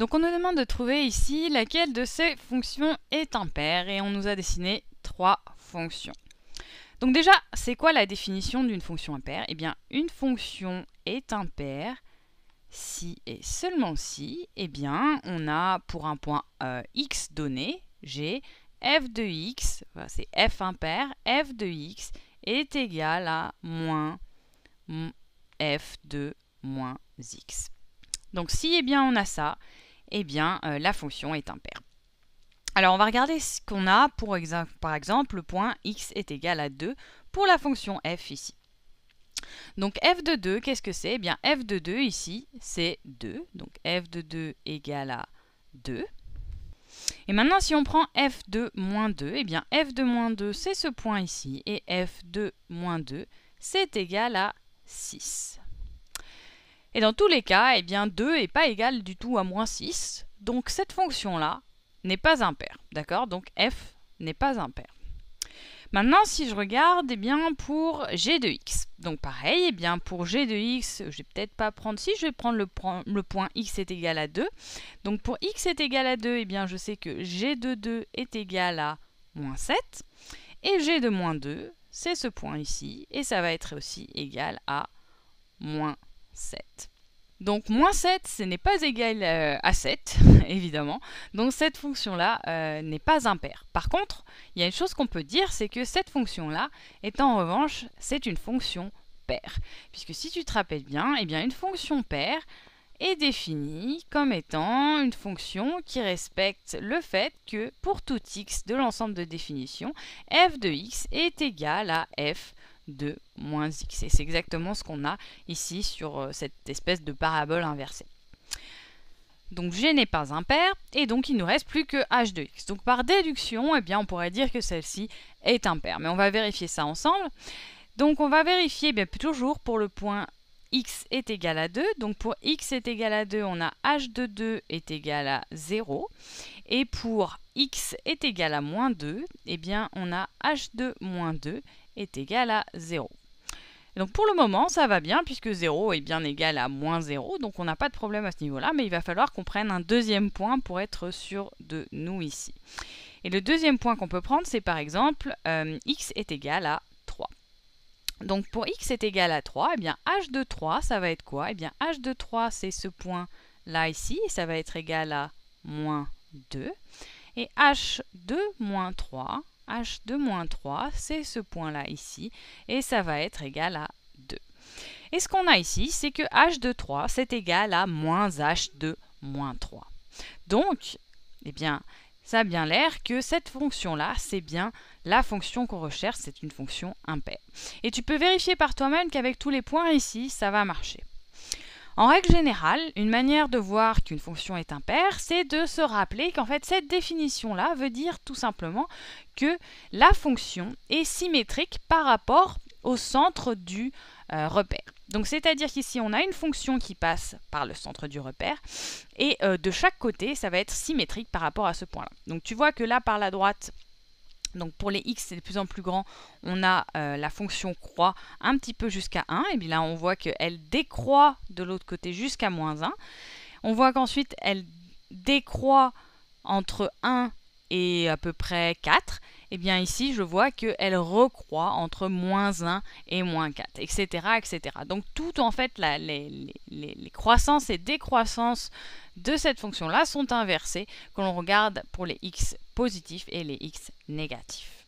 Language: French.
Donc on nous demande de trouver ici laquelle de ces fonctions est impaire et on nous a dessiné trois fonctions. Donc déjà, c'est quoi la définition d'une fonction impaire Eh bien, une fonction est impaire si et seulement si, eh bien, on a pour un point euh, x donné, j'ai f de x, c'est f impair, f de x est égal à moins f de moins x. Donc si eh bien, on a ça, eh bien, euh, la fonction est impaire. Alors, on va regarder ce qu'on a pour par exemple le point x est égal à 2 pour la fonction f ici. Donc f de 2, qu'est-ce que c'est Eh bien, f de 2 ici, c'est 2. Donc f de 2 égale à 2. Et maintenant, si on prend f de moins 2, eh bien f de moins 2, c'est ce point ici. Et f de moins 2, c'est égal à 6. Et dans tous les cas, eh bien 2 n'est pas égal du tout à moins 6, donc cette fonction-là n'est pas impair. d'accord Donc f n'est pas impair. Maintenant, si je regarde, eh bien, pour g de x, donc pareil, eh bien, pour g de x, je ne vais peut-être pas prendre 6, je vais prendre le, le, point x est égal à 2. Donc pour x est égal à 2, bien, je sais que g de 2 est égal à moins 7, et g de moins 2, c'est ce point ici, et ça va être aussi égal à moins 7. 7. Donc moins 7, ce n'est pas égal euh, à 7, évidemment. Donc cette fonction-là euh, n'est pas impaire. Par contre, il y a une chose qu'on peut dire, c'est que cette fonction-là est en revanche, c'est une fonction paire. Puisque si tu te rappelles bien, eh bien une fonction paire est définie comme étant une fonction qui respecte le fait que pour tout x de l'ensemble de définition, f de x est égal à f de moins x. Et c'est exactement ce qu'on a ici sur euh, cette espèce de parabole inversée. Donc g n'est pas impair, et donc il nous reste plus que h de x. Donc par déduction, eh bien, on pourrait dire que celle-ci est impair, Mais on va vérifier ça ensemble. Donc on va vérifier eh bien, toujours pour le point x est égal à 2. Donc pour x est égal à 2, on a h de 2 est égal à 0. Et pour x est égal à moins 2, et eh bien on a h de moins 2 est égal à 0. Donc pour le moment, ça va bien, puisque 0 est bien égal à moins 0, donc on n'a pas de problème à ce niveau-là, mais il va falloir qu'on prenne un deuxième point pour être sûr de nous ici. Et le deuxième point qu'on peut prendre, c'est par exemple euh, x est égal à donc pour x est égal à 3, eh bien h de 3, ça va être quoi Eh bien h de 3, c'est ce point là ici, et ça va être égal à moins 2. Et h de moins 3, h de moins 3, c'est ce point là ici, et ça va être égal à 2. Et ce qu'on a ici, c'est que h de 3, c'est égal à moins h de moins 3. Donc, eh bien, ça a bien l'air que cette fonction-là, c'est bien la fonction qu'on recherche, c'est une fonction impaire. Et tu peux vérifier par toi-même qu'avec tous les points ici, ça va marcher. En règle générale, une manière de voir qu'une fonction est impaire, c'est de se rappeler qu'en fait cette définition-là veut dire tout simplement que la fonction est symétrique par rapport au centre du euh, repère. Donc c'est-à-dire qu'ici on a une fonction qui passe par le centre du repère et euh, de chaque côté ça va être symétrique par rapport à ce point-là. Donc tu vois que là par la droite, donc pour les x c'est de plus en plus grand, on a euh, la fonction croît un petit peu jusqu'à 1 et bien là on voit qu'elle décroît de l'autre côté jusqu'à moins 1. On voit qu'ensuite elle décroît entre 1 et à peu près 4 et eh bien ici je vois qu'elle recroît entre moins 1 et moins 4, etc. etc. Donc tout en fait, les, les, croissances et décroissances de cette fonction-là sont inversées quand on regarde pour les x positifs et les x négatifs.